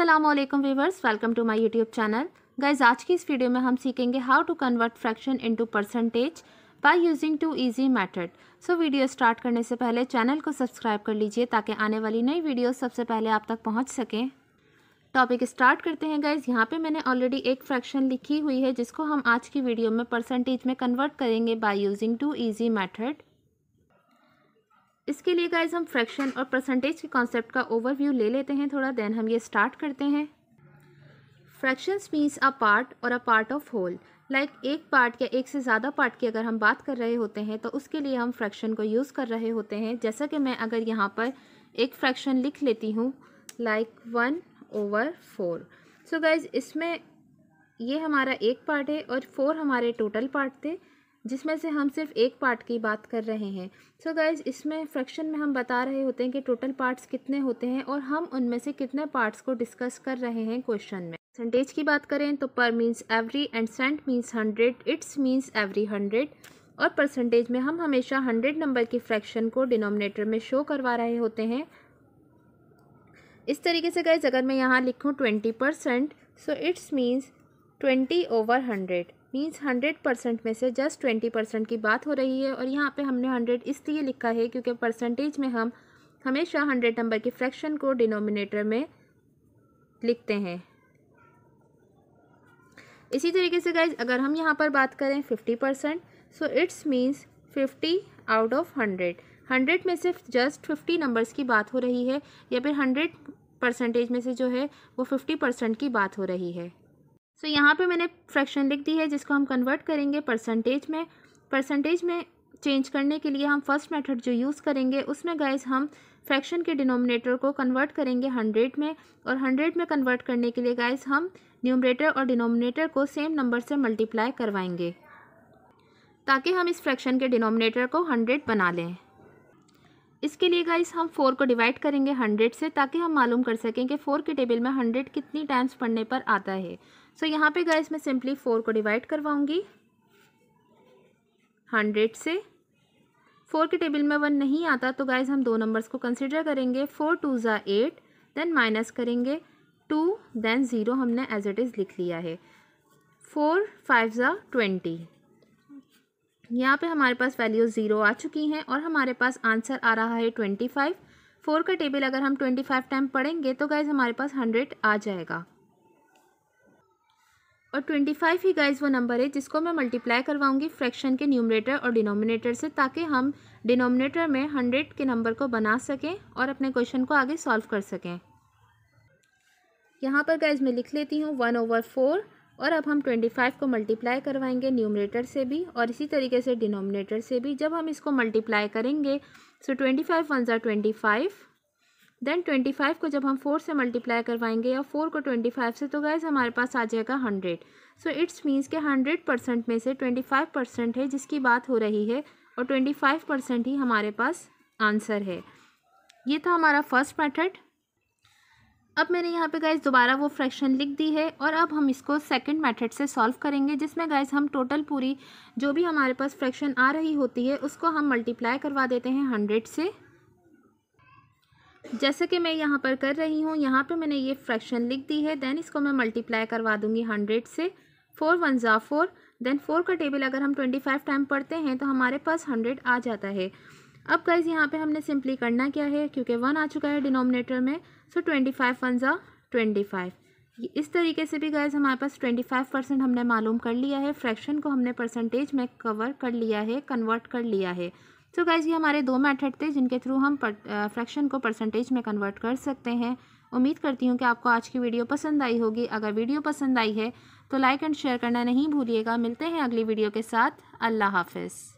Aslam viewers welcome to my YouTube channel guys आज की इस वीडियो में हम सीखेंगे how to convert fraction into percentage by using two easy method so video start करने से पहले चैनल को सब्सक्राइब कर लीजिए ताकि आने वाली नई वीडियो सबसे पहले आप तक पहुँच सकें टॉपिक स्टार्ट करते हैं गाइज यहाँ पे मैंने ऑलरेडी एक फ्रैक्शन लिखी हुई है जिसको हम आज की वीडियो में परसेंटेज में कन्वर्ट करेंगे by using two easy method इसके लिए गाइज हम फ्रैक्शन और परसेंटेज के कॉन्सेप्ट का ओवरव्यू ले लेते हैं थोड़ा देन हम ये स्टार्ट करते हैं फ्रैक्शंस मीन्स अ पार्ट और a part of whole like एक पार्ट या एक से ज़्यादा पार्ट की अगर हम बात कर रहे होते हैं तो उसके लिए हम फ्रैक्शन को यूज़ कर रहे होते हैं जैसा कि मैं अगर यहाँ पर एक फ्रैक्शन लिख लेती हूँ like one over four so guys इसमें ये हमारा एक पार्ट है और फोर हमारे टोटल पार्ट थे जिसमें से हम सिर्फ एक पार्ट की बात कर रहे हैं सो so गाइज इसमें फ्रैक्शन में हम बता रहे होते हैं कि टोटल पार्ट्स कितने होते हैं और हम उनमें से कितने पार्ट्स को डिस्कस कर रहे हैं क्वेश्चन में परसेंटेज की बात करें तो per means every and cent means hundred it's means every hundred और परसेंटेज में हम हमेशा हंड्रेड नंबर की फ्रैक्शन को डिनोमिनेटर में शो करवा रहे होते हैं इस तरीके से गाइज अगर मैं यहाँ लिखूँ twenty percent so it's means twenty over hundred means hundred percent में से जस्ट ट्वेंटी परसेंट की बात हो रही है और यहाँ पे हमने हंड्रेड इसलिए लिखा है क्योंकि परसेंटेज में हम हमेशा हंड्रेड नंबर के फ्रैक्शन को डिनोमिनेटर में लिखते हैं इसी तरीके से गाइज अगर हम यहाँ पर बात करें fifty percent so it's means fifty out of hundred hundred में सिर्फ जस्ट फिफ्टी नंबर्स की बात हो रही है या फिर हंड्रेड परसेंटेज में से जो है वो फिफ्टी परसेंट की बात हो रही है सो so, यहाँ पे मैंने फ्रैक्शन लिख दी है जिसको हम कन्वर्ट करेंगे परसेंटेज में परसेंटेज में चेंज करने के लिए हम फर्स्ट मेथड जो यूज़ करेंगे उसमें गाइज हम फ्रैक्शन के डिनोमिनेटर को कन्वर्ट करेंगे हंड्रेड में और हंड्रेड में कन्वर्ट करने के लिए गाइज हम न्यूमरेटर और डिनोमिनेटर को सेम नंबर से मल्टीप्लाई करवाएंगे ताकि हम इस फ्रैक्शन के डिनोमिनेटर को हंड्रेड बना लें इसके लिए गाइस हम फोर को डिवाइड करेंगे हंड्रेड से ताकि हम मालूम कर सकें कि फ़ोर के टेबल में हंड्रेड कितनी टाइम्स पढ़ने पर आता है सो so, यहाँ पे गाइस मैं सिंपली फ़ोर को डिवाइड करवाऊँगी हंड्रेड से फोर के टेबल में वन नहीं आता तो गाइज हम दो नंबर्स को कंसिडर करेंगे फोर टू ज़ा एट देन माइनस करेंगे टू देन ज़ीरो हमने एज इट इज़ लिख लिया है फोर फाइव ज़ा ट्वेंटी यहाँ पे हमारे पास वैल्यू ज़ीरो आ चुकी हैं और हमारे पास आंसर आ रहा है ट्वेंटी फाइव फोर का टेबल अगर हम ट्वेंटी फाइव टाइम पढ़ेंगे तो गाइज़ हमारे पास हंड्रेड आ जाएगा और ट्वेंटी फाइव ही गाइज वो नंबर है जिसको मैं मल्टीप्लाई करवाऊंगी फ्रैक्शन के न्यूमरेटर और डिनोमिनेटर से ताकि हम डिनोमिनेटर में हंड्रेड के नंबर को बना सकें और अपने क्वेश्चन को आगे सॉल्व कर सकें यहाँ पर गाइज मैं लिख लेती हूँ वन ओवर फोर और अब हम 25 को मल्टीप्लाई करवाएंगे न्यूमरेटर से भी और इसी तरीके से डिनोमिनेटर से भी जब हम इसको मल्टीप्लाई करेंगे सो ट्वेंटी फाइव वन ज़ार twenty five then twenty five को जब हम फोर से मल्टीप्लाई करवाएंगे या फोर को ट्वेंटी फाइव से तो गैस हमारे पास आ जाएगा हंड्रेड सो इट्स मीन्स के हंड्रेड परसेंट में से ट्वेंटी फाइव परसेंट है जिसकी बात हो रही है और ट्वेंटी फाइव परसेंट ही हमारे पास आंसर है ये था हमारा फर्स्ट मैथड अब मैंने यहाँ पे गाइज दोबारा वो फ्रैक्शन लिख दी है और अब हम इसको सेकंड मेथड से सॉल्व करेंगे जिसमें गाइज हम टोटल पूरी जो भी हमारे पास फ्रैक्शन आ रही होती है उसको हम मल्टीप्लाई करवा देते हैं हंड्रेड से जैसे कि मैं यहाँ पर कर रही हूँ यहाँ पे मैंने ये फ्रैक्शन लिख दी है देन इसको मैं मल्टीप्लाई करवा दूँगी हंड्रेड से फोर वन ज़ा फोर देन फोर का टेबल अगर हम ट्वेंटी फाइव टाइम पढ़ते हैं तो हमारे पास हंड्रेड आ जाता है अब गाइज यहाँ पे हमने सिंपली करना क्या है क्योंकि वन आ चुका है डिनोमिनेटर में सो ट्वेंटी फाइव वन ज़ा ट्वेंटी फाइव इस तरीके से भी गाइज़ हमारे पास ट्वेंटी फाइव परसेंट हमने मालूम कर लिया है फ्रैक्शन को हमने परसेंटेज में कवर कर लिया है कन्वर्ट कर लिया है सो so ये हमारे दो मैथड थे जिनके थ्रू हम फ्रैक्शन को परसेंटेज में कन्वर्ट कर सकते हैं उम्मीद करती हूँ कि आपको आज की वीडियो पसंद आई होगी अगर वीडियो पसंद आई है तो लाइक एंड शेयर करना नहीं भूलिएगा मिलते हैं अगली वीडियो के साथ अल्लाह हाफिज़